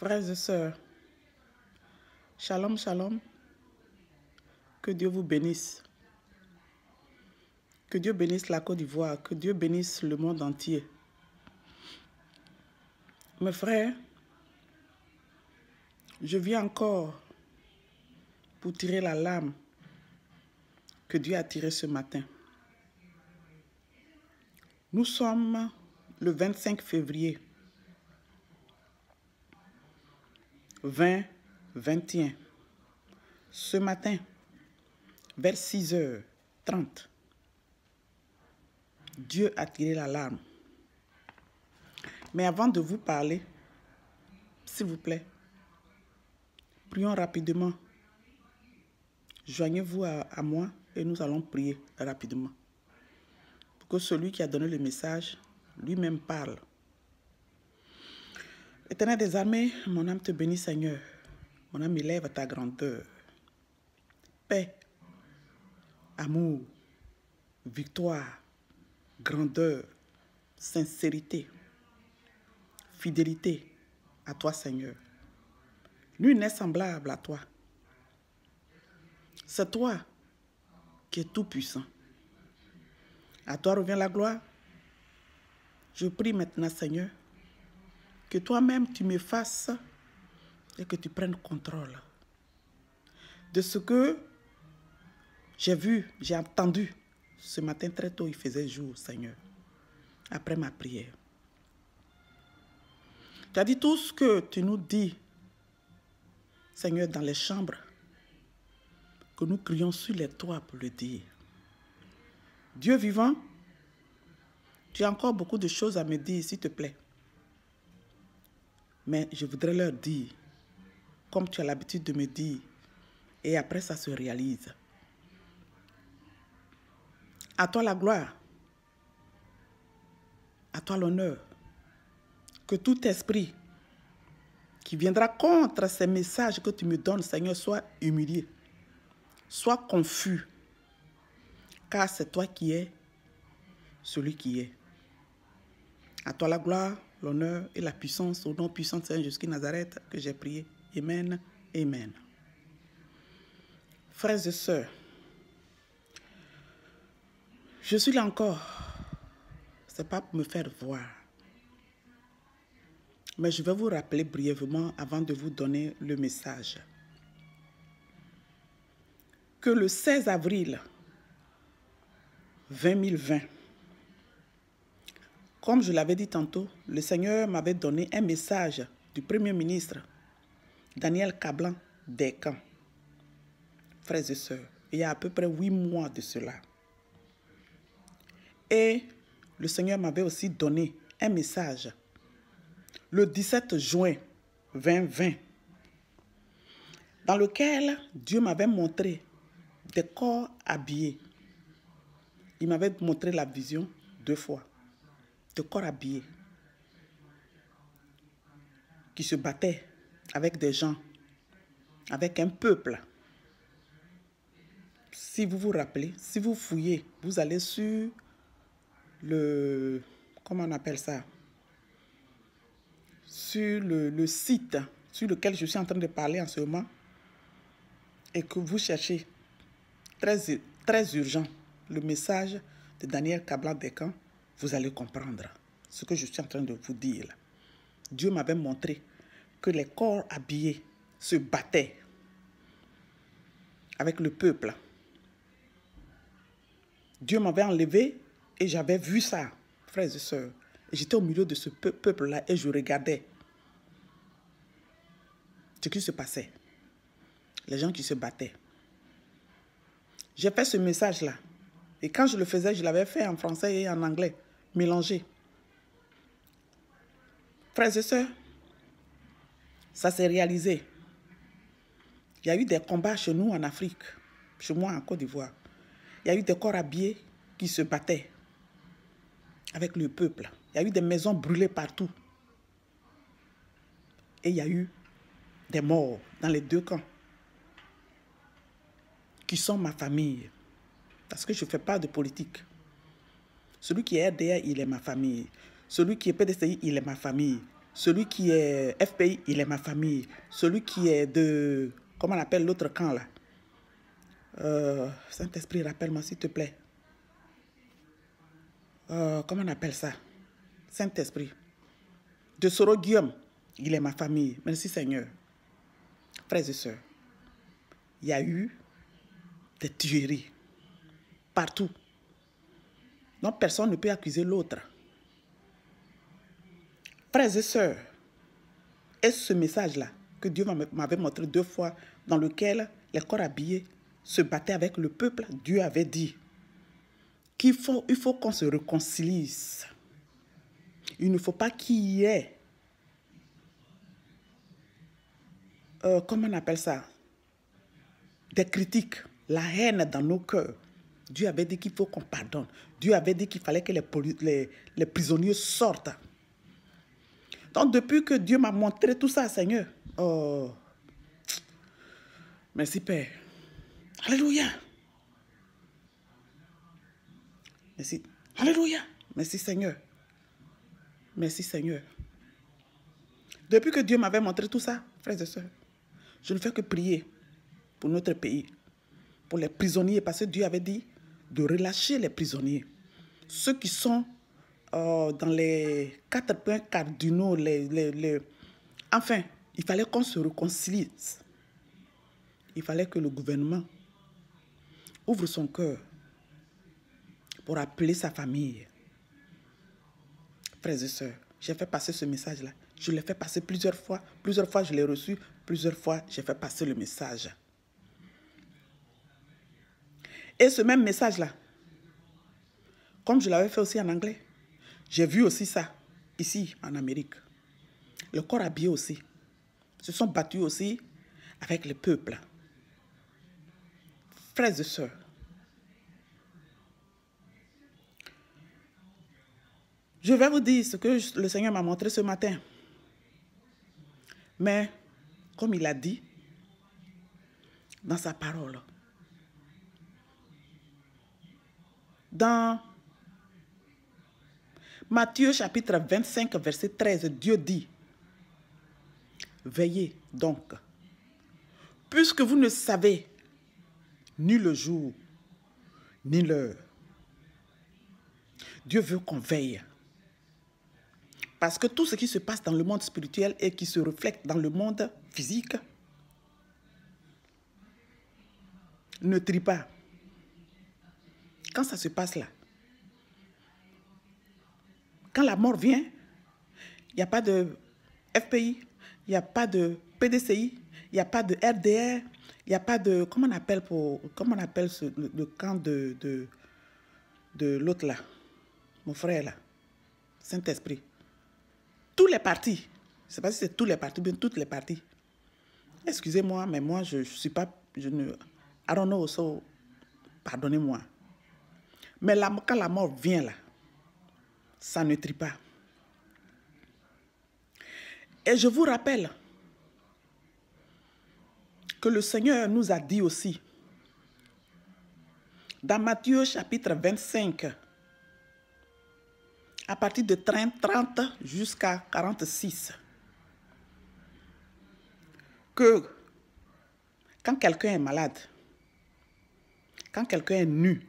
Frères et sœurs, shalom, shalom. Que Dieu vous bénisse. Que Dieu bénisse la Côte d'Ivoire. Que Dieu bénisse le monde entier. Mes frères, je viens encore pour tirer la lame que Dieu a tirée ce matin. Nous sommes le 25 février 20, 21. Ce matin, vers 6h30, Dieu a tiré l'alarme. Mais avant de vous parler, s'il vous plaît, prions rapidement. Joignez-vous à, moi et nous allons prier rapidement. Pour que celui qui a donné le message lui-même parle. Éternel des armées, mon âme te bénit, Seigneur. Mon âme élève ta grandeur. Paix, amour, victoire, grandeur, sincérité, fidélité à toi, Seigneur. Nul n'est semblable à toi. C'est toi qui es tout-puissant. À toi revient la gloire. Je prie maintenant, Seigneur, que toi-même tu m'effaces et que tu prennes contrôle de ce que j'ai vu, j'ai entendu. Ce matin très tôt, il faisait jour, Seigneur, après ma prière. Tu as dit tout ce que tu nous dis, Seigneur, dans les chambres, que nous crions sur les toits pour le dire. Dieu vivant, tu as encore beaucoup de choses à me dire, s'il te plaît. Mais je voudrais leur dire, comme tu as l'habitude de me dire, et après ça se réalise. À toi la gloire, à toi l'honneur, que tout esprit qui viendra contre ces messages que tu me donnes, Seigneur, soit humilié, soit confus, car c'est toi qui es celui qui est. À toi la gloire, l'honneur et la puissance au nom puissant de Saint Jésus Nazareth que j'ai prié. Amen. Amen. Frères et sœurs, je suis là encore. n'est pas pour me faire voir. Mais je vais vous rappeler brièvement avant de vous donner le message. Que le 16 avril 2020, comme je l'avais dit tantôt, le Seigneur m'avait donné un message du Premier ministre Daniel Cablan des Frères et sœurs, il y a à peu près huit mois de cela. Et le Seigneur m'avait aussi donné un message le 17 juin 2020, dans lequel Dieu m'avait montré des corps habillés. Il m'avait montré la vision deux fois de corps habillés qui se battaient avec des gens, avec un peuple. Si vous vous rappelez, si vous fouillez, vous allez sur le... Comment on appelle ça Sur le, site sur lequel je suis en train de parler en ce moment et que vous cherchez très, très urgent le message de Daniel cablan Dekan vous allez comprendre ce que je suis en train de vous dire. Dieu m'avait montré que les corps habillés se battaient avec le peuple. Dieu m'avait enlevé et j'avais vu ça, frères et sœurs. J'étais au milieu de ce peuple-là et je regardais ce qui se passait. Les gens qui se battaient. J'ai fait ce message-là. Et quand je le faisais, je l'avais fait en français et en anglais mélanger Frères et sœurs, ça s'est réalisé. Il y a eu des combats chez nous en Afrique, chez moi en Côte d'Ivoire. Il y a eu des corps habillés qui se battaient avec le peuple. Il y a eu des maisons brûlées partout. Et il y a eu des morts dans les deux camps qui sont ma famille. Parce que je ne fais pas de politique. Celui qui est RDA, il est ma famille. Celui qui est PDCI, il est ma famille. Celui qui est FPI, il est ma famille. Celui qui est de... Comment on appelle l'autre camp là euh, Saint-Esprit, rappelle-moi s'il te plaît. Euh, comment on appelle ça Saint-Esprit. De Soro Guillaume, il est ma famille. Merci Seigneur. Frères et sœurs, il y a eu des tueries partout. Donc personne ne peut accuser l'autre. Frères et sœurs, est-ce ce, ce message là que Dieu m'avait montré deux fois, dans lequel les corps habillés se battaient avec le peuple, Dieu avait dit qu'il faut, il faut qu'on se réconcilie. Il ne faut pas qu'il y ait, euh, comment on appelle ça, des critiques, la haine dans nos cœurs. Dieu avait dit qu'il faut qu'on pardonne. Dieu avait dit qu'il fallait que les, prisonniers sortent. Donc, depuis que Dieu m'a montré tout ça, Seigneur, oh, merci Père. Alléluia. Merci. Alléluia. Merci Seigneur. Merci Seigneur. Depuis que Dieu m'avait montré tout ça, frères et sœurs, je ne fais que prier pour notre pays, pour les prisonniers, parce que Dieu avait dit de relâcher les prisonniers, ceux qui sont euh, dans les quatre points cardinaux, les, les, enfin, il fallait qu'on se réconcilie. Il fallait que le gouvernement ouvre son cœur pour appeler sa famille. Frères et sœurs, j'ai fait passer ce message-là. Je l'ai fait passer plusieurs fois. Plusieurs fois, je l'ai reçu. Plusieurs fois, j'ai fait passer le message. Et ce même message-là, comme je l'avais fait aussi en anglais, j'ai vu aussi ça ici en Amérique. Le corps habillé aussi. se sont battus aussi avec le peuple. Frères et sœurs. Je vais vous dire ce que le Seigneur m'a montré ce matin. Mais, comme il a dit dans sa parole, Dans Matthieu chapitre 25, verset 13, Dieu dit, Veillez donc, puisque vous ne savez ni le jour, ni l'heure. Dieu veut qu'on veille. Parce que tout ce qui se passe dans le monde spirituel et qui se reflète dans le monde physique ne trie pas ça se passe là, quand la mort vient, il n'y a pas de FPI, il n'y a pas de PDCI, il n'y a pas de RDR, il n'y a pas de... Comment on appelle, pour, comment on appelle ce, le, camp de, de, l'autre là Mon frère là, Saint-Esprit. Tous les partis, je ne sais pas si c'est tous les partis, bien toutes les parties. Excusez-moi, mais moi, je suis pas... Je ne, I don't pardonnez-moi. Mais quand la mort vient là, ça ne trie pas. Et je vous rappelle que le Seigneur nous a dit aussi, dans Matthieu chapitre 25, à partir de 30 jusqu'à 46, que quand quelqu'un est malade, quand quelqu'un est nu,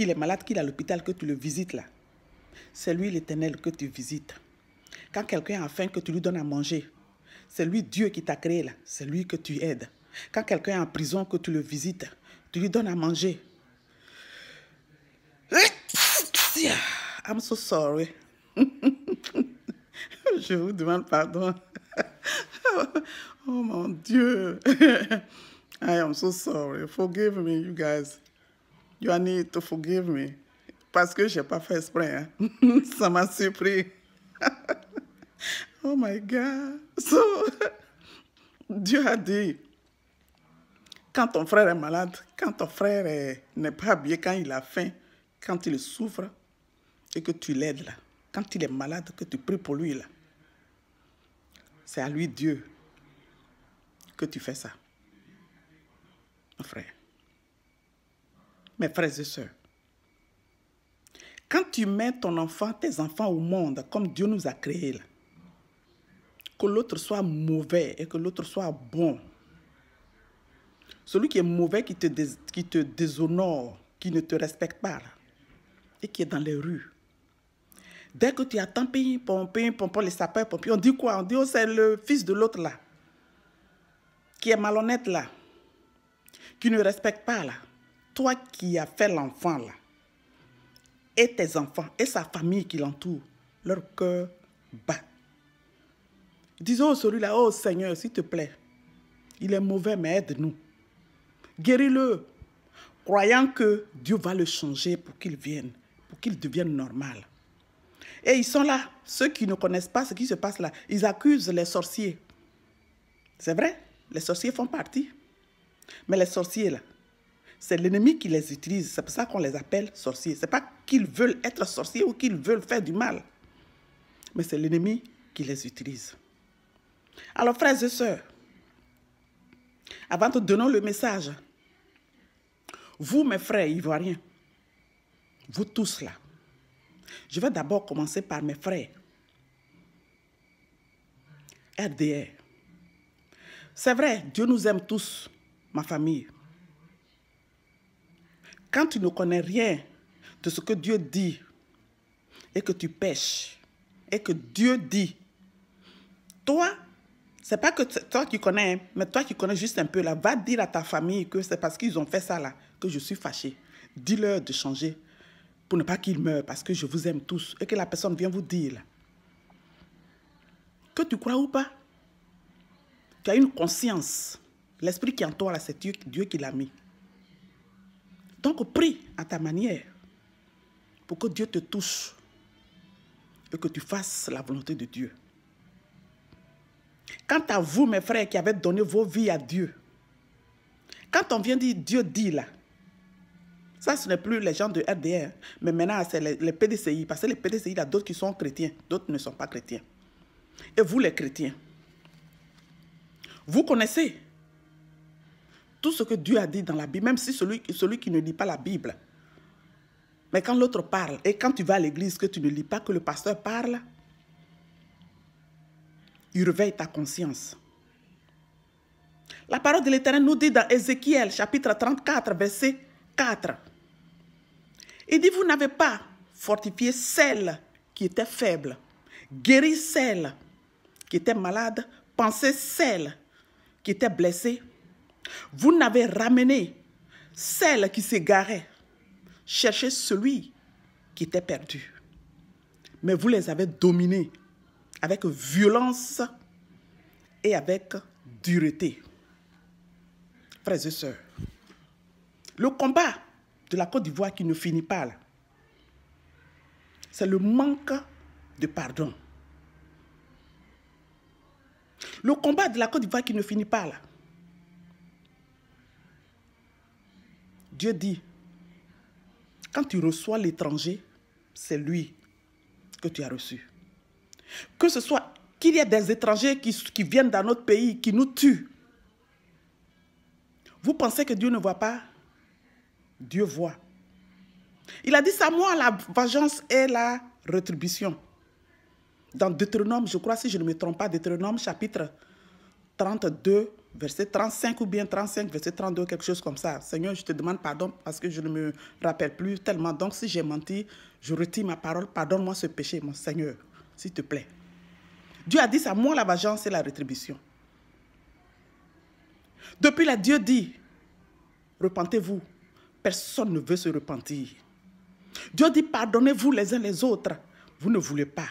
qu'il est malade, qu'il est à l'hôpital, que tu le visites là, c'est lui l'éternel que tu visites. Quand quelqu'un a faim, que tu lui donnes à manger, c'est lui Dieu qui t'a créé là, c'est lui que tu aides. Quand quelqu'un est en prison, que tu le visites, tu lui donnes à manger. I'm so sorry. Je vous demande pardon. Oh mon Dieu. I am so sorry. Forgive me, you guys. You need forgive me. Parce que je n'ai pas fait exprès. Hein. Ça m'a surpris. oh my God. Dieu a dit, quand ton frère est malade, quand ton frère n'est pas bien, quand il a faim, quand il souffre, et que tu l'aides là, quand il est malade, que tu pries pour lui là, c'est à lui Dieu que tu fais ça, mon frère. Mes frères et sœurs, quand tu mets ton enfant, tes enfants au monde comme Dieu nous a créés, que l'autre soit mauvais et que l'autre soit bon, celui qui est mauvais, qui te, te déshonore, qui ne te respecte pas, et qui est dans les rues, dès que tu as tant pom, ping, les sapins, on dit quoi On dit, oh, c'est le fils de l'autre là, qui est malhonnête là, qui ne respecte pas là toi qui as fait l'enfant là, et tes enfants, et sa famille qui l'entoure, leur cœur bat. Disons celui là, oh Seigneur, s'il te plaît, il est mauvais, mais aide-nous. Guéris-le, croyant que Dieu va le changer pour qu'il vienne, pour qu'il devienne normal. Et ils sont là, ceux qui ne connaissent pas ce qui se passe là, ils accusent les sorciers. C'est vrai, les sorciers font partie. Mais les sorciers là, c'est l'ennemi qui les utilise. C'est pour ça qu'on les appelle sorciers. C'est pas qu'ils veulent être sorciers ou qu'ils veulent faire du mal. Mais c'est l'ennemi qui les utilise. Alors, frères et sœurs, avant de donner le message, vous, mes frères ivoiriens, vous tous là, je vais d'abord commencer par mes frères. RDR. C'est vrai, Dieu nous aime tous, ma famille. Quand tu ne connais rien de ce que Dieu dit et que tu pêches et que Dieu dit, toi, c'est pas que toi qui connais, hein, mais toi qui connais juste un peu là, va dire à ta famille que c'est parce qu'ils ont fait ça là que je suis fâché. Dis-leur de changer pour ne pas qu'ils meurent parce que je vous aime tous et que la personne vient vous dire Que tu crois ou pas, tu as une conscience. L'esprit qui est en toi là, c'est Dieu qui l'a mis. Donc prie à ta manière pour que Dieu te touche et que tu fasses la volonté de Dieu. Quant à vous, mes frères, qui avez donné vos vies à Dieu, quand on vient dire Dieu dit là, ça ce n'est plus les gens de RDR, mais maintenant c'est les, PDCI, parce que les PDCI, il y a d'autres qui sont chrétiens, d'autres ne sont pas chrétiens. Et vous les chrétiens, vous connaissez tout ce que Dieu a dit dans la Bible, même si celui, celui qui ne lit pas la Bible. Mais quand l'autre parle, et quand tu vas à l'église, que tu ne lis pas, que le pasteur parle, il réveille ta conscience. La parole de l'Éternel nous dit dans Ézéchiel, chapitre 34, verset 4. Il dit, vous n'avez pas fortifié celle qui était faible, guéri celle qui était malade, pensé celle qui était blessée, vous n'avez ramené celle qui s'égarait. Cherchez celui qui était perdu. Mais vous les avez dominés avec violence et avec dureté. Frères et sœurs, le combat de la Côte d'Ivoire qui ne finit pas là, c'est le manque de pardon. Le combat de la Côte d'Ivoire qui ne finit pas là, Dieu dit, quand tu reçois l'étranger, c'est lui que tu as reçu. Que ce soit qu'il y ait des étrangers qui, viennent dans notre pays, qui nous tuent. Vous pensez que Dieu ne voit pas Dieu voit. Il a dit ça, moi, la vengeance et la rétribution. Dans Deutéronome, je crois, si je ne me trompe pas, Deutéronome chapitre 32, verset 35 ou bien 35, verset 32, quelque chose comme ça. Seigneur, je te demande pardon parce que je ne me rappelle plus tellement. Donc, si j'ai menti, je retire ma parole. Pardonne-moi ce péché, mon Seigneur, s'il te plaît. Dieu a dit ça, moi, la vengeance, et la rétribution. Depuis là, Dieu dit, repentez-vous. Personne ne veut se repentir. Dieu dit, pardonnez-vous les uns les autres. Vous ne voulez pas.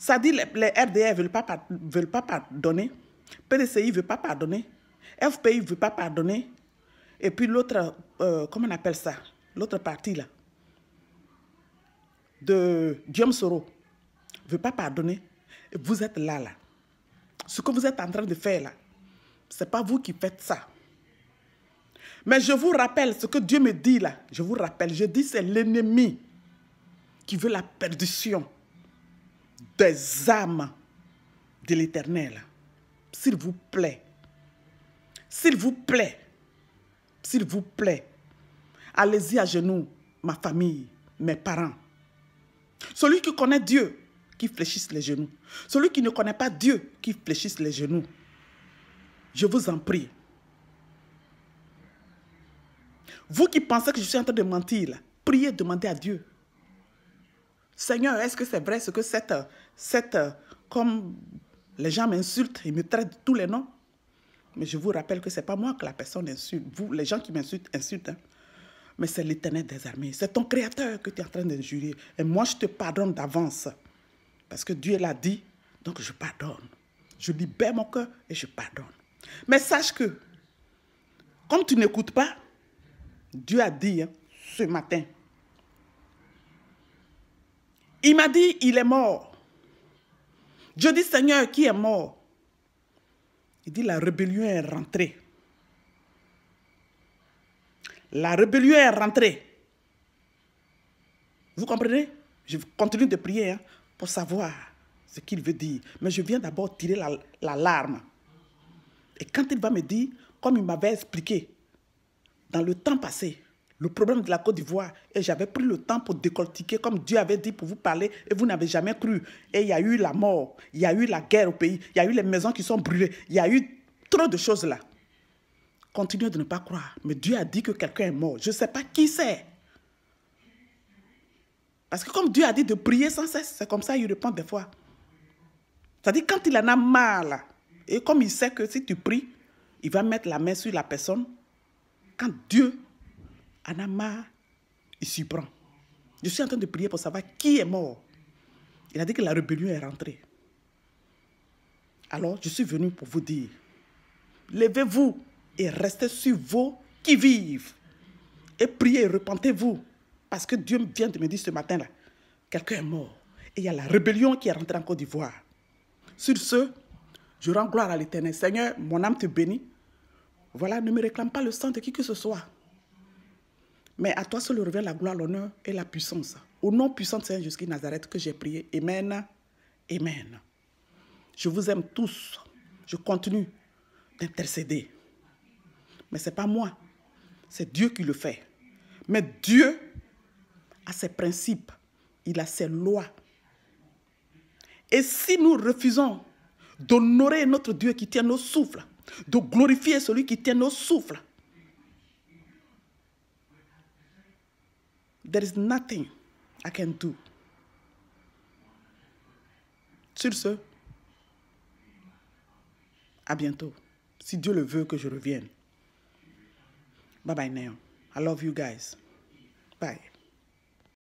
Ça dit, les RDR ne veulent pas, veulent pas pardonner. PDCI ne veut pas pardonner. FPI ne veut pas pardonner. Et puis l'autre, euh, comment on appelle ça L'autre partie, là, de Guillaume Soro, ne veut pas pardonner. Et vous êtes là, là. Ce que vous êtes en train de faire là, ce n'est pas vous qui faites ça. Mais je vous rappelle ce que Dieu me dit là. Je vous rappelle, je dis c'est l'ennemi qui veut la perdition des âmes de l'éternel. S'il vous plaît. S'il vous plaît. S'il vous plaît. Allez-y à genoux, ma famille, mes parents. Celui qui connaît Dieu, qui fléchisse les genoux. Celui qui ne connaît pas Dieu, qui fléchisse les genoux. Je vous en prie. Vous qui pensez que je suis en train de mentir, priez, demandez à Dieu. Seigneur, est-ce que c'est vrai ce que cette, cette comme les gens m'insultent, ils me traitent de tous les noms. Mais je vous rappelle que ce n'est pas moi que la personne insulte. Vous, les gens qui m'insultent, insultent. Hein. Mais c'est l'éternel des armées. C'est ton créateur que tu es en train d'injurier. Et moi, je te pardonne d'avance. Parce que Dieu l'a dit. Donc, je pardonne. Je libère mon cœur et je pardonne. Mais sache que, comme tu n'écoutes pas, Dieu a dit hein, ce matin. Il m'a dit, il est mort. Dieu dis, Seigneur, qui est mort Il dit, la rébellion est rentrée. La rébellion est rentrée. Vous comprenez Je continue de prier hein, pour savoir ce qu'il veut dire. Mais je viens d'abord tirer l'alarme. La, Et quand il va me dire, comme il m'avait expliqué, dans le temps passé, le problème de la Côte d'Ivoire. Et j'avais pris le temps pour décortiquer, comme Dieu avait dit pour vous parler, et vous n'avez jamais cru. Et il y a eu la mort, il y a eu la guerre au pays, il y a eu les maisons qui sont brûlées, il y a eu trop de choses là. Continuez de ne pas croire. Mais Dieu a dit que quelqu'un est mort. Je ne sais pas qui c'est. Parce que comme Dieu a dit de prier sans cesse, c'est comme ça il répond des fois. C'est-à-dire quand il en a mal. et comme il sait que si tu pries, il va mettre la main sur la personne, quand Dieu Anama, il s'y prend. Je suis en train de prier pour savoir qui est mort. Il a dit que la rébellion est rentrée. Alors, je suis venu pour vous dire, levez-vous et restez sur vos qui vivent. Et priez, repentez-vous. Parce que Dieu vient de me dire ce matin-là, quelqu'un est mort. Et il y a la rébellion qui est rentrée en Côte d'Ivoire. Sur ce, je rends gloire à l'Éternel. Seigneur, mon âme te bénit. Voilà, ne me réclame pas le sang de qui que ce soit. Mais à toi seul revient la gloire, l'honneur et la puissance. Au nom puissant de Saint jésus Nazareth que j'ai prié. Amen. Amen. Je vous aime tous. Je continue d'intercéder. Mais ce n'est pas moi. C'est Dieu qui le fait. Mais Dieu a ses principes. Il a ses lois. Et si nous refusons d'honorer notre Dieu qui tient nos souffles, de glorifier celui qui tient nos souffles, There is nothing I can do. Sur ce, à bientôt. Si Dieu le veut que je revienne. Bye bye now. I love you guys. Bye.